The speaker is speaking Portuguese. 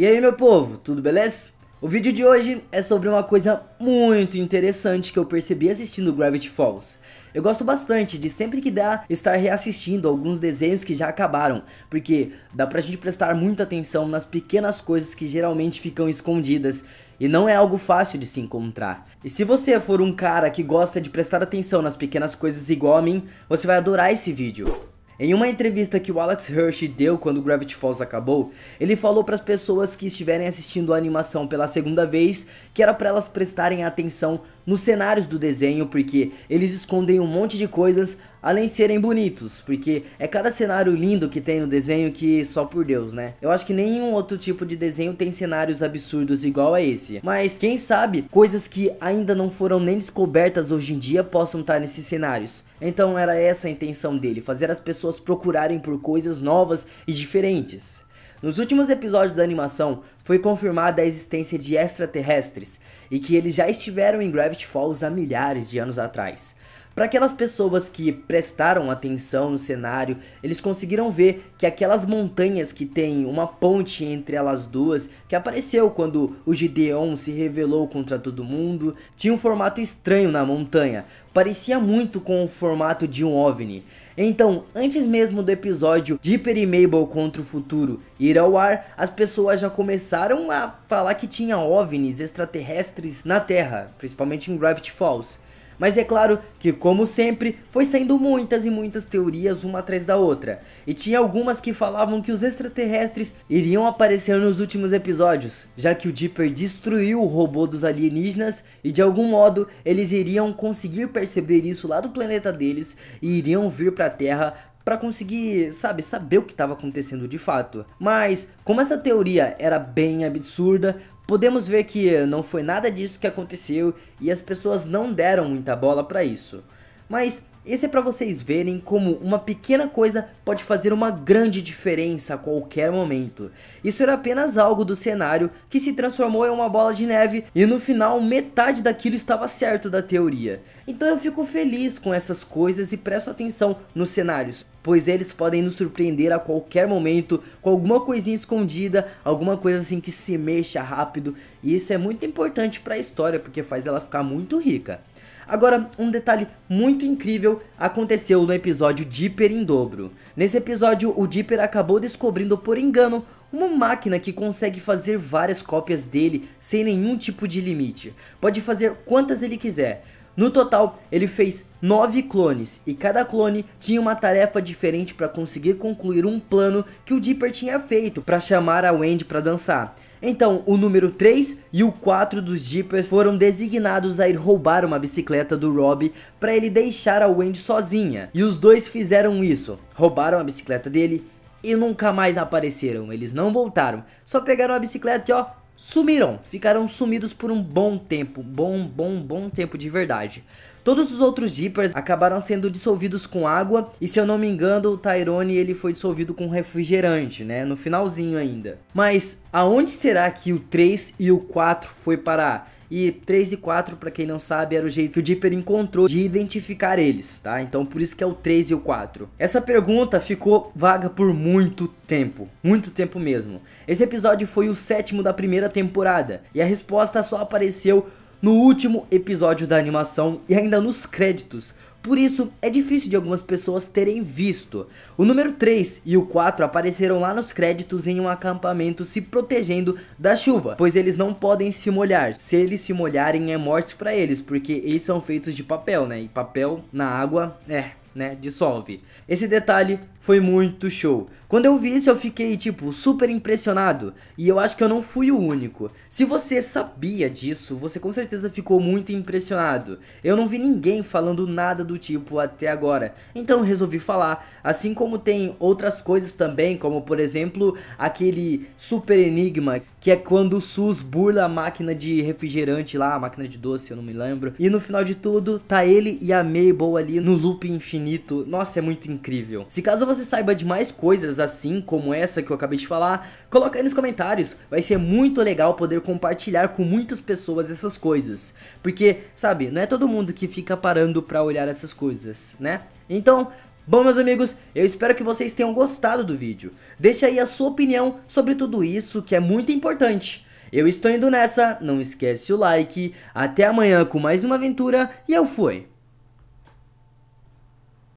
E aí meu povo, tudo beleza? O vídeo de hoje é sobre uma coisa muito interessante que eu percebi assistindo Gravity Falls. Eu gosto bastante de sempre que dá estar reassistindo alguns desenhos que já acabaram, porque dá pra gente prestar muita atenção nas pequenas coisas que geralmente ficam escondidas e não é algo fácil de se encontrar. E se você for um cara que gosta de prestar atenção nas pequenas coisas igual a mim, você vai adorar esse vídeo. Em uma entrevista que o Alex Hirsch deu quando Gravity Falls acabou, ele falou para as pessoas que estiverem assistindo a animação pela segunda vez que era para elas prestarem atenção nos cenários do desenho, porque eles escondem um monte de coisas além de serem bonitos, porque é cada cenário lindo que tem no desenho que só por Deus, né? Eu acho que nenhum outro tipo de desenho tem cenários absurdos igual a esse. Mas quem sabe coisas que ainda não foram nem descobertas hoje em dia possam estar nesses cenários. Então era essa a intenção dele, fazer as pessoas procurarem por coisas novas e diferentes. Nos últimos episódios da animação, foi confirmada a existência de extraterrestres e que eles já estiveram em Gravity Falls há milhares de anos atrás. Para aquelas pessoas que prestaram atenção no cenário, eles conseguiram ver que aquelas montanhas que tem uma ponte entre elas duas, que apareceu quando o Gideon se revelou contra todo mundo, tinha um formato estranho na montanha, parecia muito com o formato de um OVNI. Então, antes mesmo do episódio Dipper e Mabel contra o futuro ir ao ar, as pessoas já começaram a falar que tinha OVNIs extraterrestres na Terra, principalmente em Gravity Falls. Mas é claro que, como sempre, foi saindo muitas e muitas teorias uma atrás da outra. E tinha algumas que falavam que os extraterrestres iriam aparecer nos últimos episódios, já que o Dipper destruiu o robô dos alienígenas e de algum modo eles iriam conseguir perceber isso lá do planeta deles e iriam vir para a Terra para conseguir, sabe, saber o que estava acontecendo de fato. Mas, como essa teoria era bem absurda, podemos ver que não foi nada disso que aconteceu e as pessoas não deram muita bola para isso. Mas esse é para vocês verem como uma pequena coisa pode fazer uma grande diferença a qualquer momento. Isso era apenas algo do cenário que se transformou em uma bola de neve e no final metade daquilo estava certo da teoria. Então eu fico feliz com essas coisas e presto atenção nos cenários, pois eles podem nos surpreender a qualquer momento com alguma coisinha escondida, alguma coisa assim que se mexa rápido, e isso é muito importante para a história porque faz ela ficar muito rica. Agora, um detalhe muito incrível incrível aconteceu no episódio Dipper em dobro. Nesse episódio, o Dipper acabou descobrindo por engano uma máquina que consegue fazer várias cópias dele sem nenhum tipo de limite. Pode fazer quantas ele quiser. No total, ele fez 9 clones e cada clone tinha uma tarefa diferente para conseguir concluir um plano que o Dipper tinha feito para chamar a Wendy para dançar. Então, o número 3 e o 4 dos Jeepers foram designados a ir roubar uma bicicleta do Rob para ele deixar a Wendy sozinha. E os dois fizeram isso, roubaram a bicicleta dele e nunca mais apareceram, eles não voltaram. Só pegaram a bicicleta e ó, sumiram. Ficaram sumidos por um bom tempo, bom, bom, bom tempo de verdade. Todos os outros Jeepers acabaram sendo dissolvidos com água e se eu não me engano o Tyrone ele foi dissolvido com refrigerante, né? No finalzinho ainda. Mas aonde será que o 3 e o 4 foi parar? E 3 e 4, para quem não sabe, era o jeito que o Dipper encontrou de identificar eles, tá? Então por isso que é o 3 e o 4. Essa pergunta ficou vaga por muito tempo, muito tempo mesmo. Esse episódio foi o sétimo da primeira temporada e a resposta só apareceu no último episódio da animação e ainda nos créditos. Por isso, é difícil de algumas pessoas terem visto. O número 3 e o 4 apareceram lá nos créditos em um acampamento se protegendo da chuva, pois eles não podem se molhar. Se eles se molharem é morte para eles, porque eles são feitos de papel, né? E papel na água, é, né, dissolve. Esse detalhe foi muito show. Quando eu vi isso, eu fiquei, tipo, super impressionado. E eu acho que eu não fui o único. Se você sabia disso, você com certeza ficou muito impressionado. Eu não vi ninguém falando nada do tipo até agora. Então resolvi falar. Assim como tem outras coisas também, como por exemplo, aquele super enigma, que é quando o SUS burla a máquina de refrigerante lá, a máquina de doce, eu não me lembro. E no final de tudo, tá ele e a Mabel ali no loop infinito. Nossa, é muito incrível. Se caso você saiba de mais coisas assim como essa que eu acabei de falar, coloca aí nos comentários. Vai ser muito legal poder compartilhar com muitas pessoas essas coisas. Porque, sabe, não é todo mundo que fica parando pra olhar essas coisas, né? Então, Bom, meus amigos, eu espero que vocês tenham gostado do vídeo. deixa aí a sua opinião sobre tudo isso, que é muito importante. Eu estou indo nessa, não esquece o like, até amanhã com mais uma aventura e eu fui!